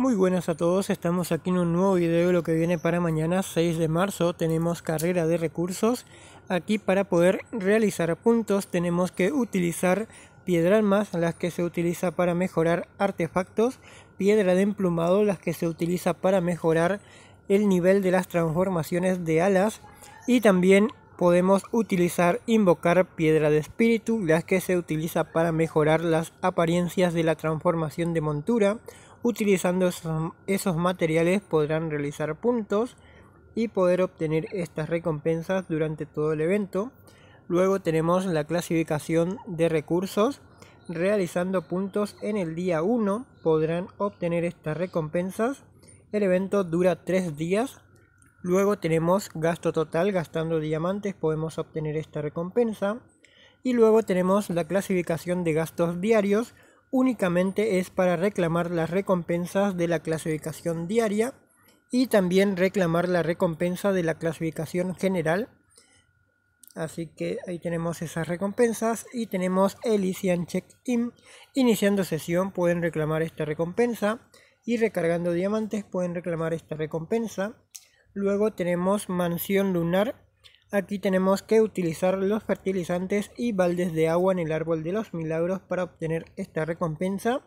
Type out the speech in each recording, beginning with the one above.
Muy buenas a todos, estamos aquí en un nuevo video lo que viene para mañana 6 de marzo. Tenemos carrera de recursos. Aquí para poder realizar puntos tenemos que utilizar piedra más las que se utiliza para mejorar artefactos, piedra de emplumado, las que se utiliza para mejorar el nivel de las transformaciones de alas y también podemos utilizar invocar piedra de espíritu, las que se utiliza para mejorar las apariencias de la transformación de montura Utilizando esos, materiales podrán realizar puntos y poder obtener estas recompensas durante todo el evento. Luego tenemos la clasificación de recursos. Realizando puntos en el día 1 podrán obtener estas recompensas. El evento dura 3 días. Luego tenemos gasto total, gastando diamantes podemos obtener esta recompensa. Y luego tenemos la clasificación de gastos diarios únicamente es para reclamar las recompensas de la clasificación diaria y también reclamar la recompensa de la clasificación general. Así que ahí tenemos esas recompensas y tenemos Elysian Check-in. Iniciando sesión pueden reclamar esta recompensa y recargando diamantes pueden reclamar esta recompensa. Luego tenemos Mansión Lunar Aquí tenemos que utilizar los fertilizantes y baldes de agua en el árbol de los milagros para obtener esta recompensa,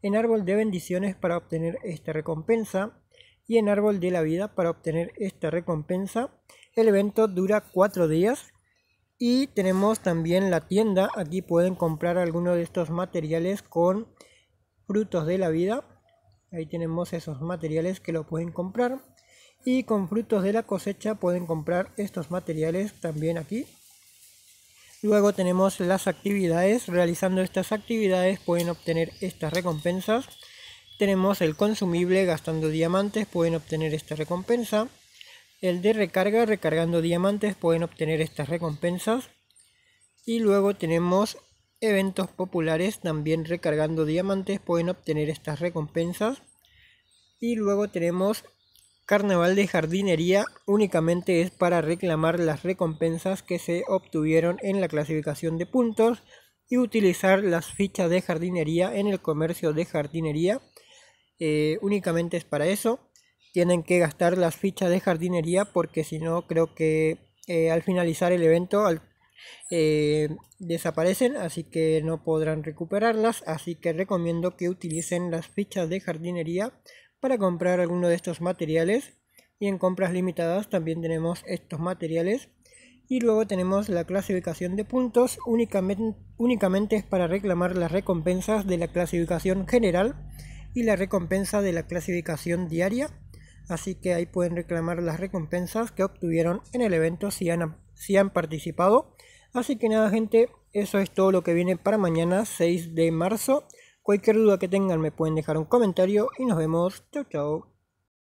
en árbol de bendiciones para obtener esta recompensa y en árbol de la vida para obtener esta recompensa. El evento dura cuatro días y tenemos también la tienda, aquí pueden comprar alguno de estos materiales con frutos de la vida. Ahí tenemos esos materiales que lo pueden comprar y con frutos de la cosecha pueden comprar estos materiales también aquí. Luego tenemos las actividades. Realizando estas actividades pueden obtener estas recompensas. Tenemos el consumible gastando diamantes pueden obtener esta recompensa. El de recarga recargando diamantes pueden obtener estas recompensas. Y luego tenemos eventos populares también recargando diamantes pueden obtener estas recompensas. Y luego tenemos Carnaval de Jardinería únicamente es para reclamar las recompensas que se obtuvieron en la clasificación de puntos y utilizar las fichas de jardinería en el comercio de jardinería. Eh, únicamente es para eso. Tienen que gastar las fichas de jardinería porque si no creo que eh, al finalizar el evento eh, desaparecen, así que no podrán recuperarlas. Así que recomiendo que utilicen las fichas de jardinería para comprar alguno de estos materiales y en compras limitadas también tenemos estos materiales y luego tenemos la clasificación de puntos únicamente, únicamente es para reclamar las recompensas de la clasificación general y la recompensa de la clasificación diaria así que ahí pueden reclamar las recompensas que obtuvieron en el evento si si han participado así que nada gente eso es todo lo que viene para mañana 6 de marzo Cualquier duda que tengan me pueden dejar un comentario y nos vemos. Chau, chau.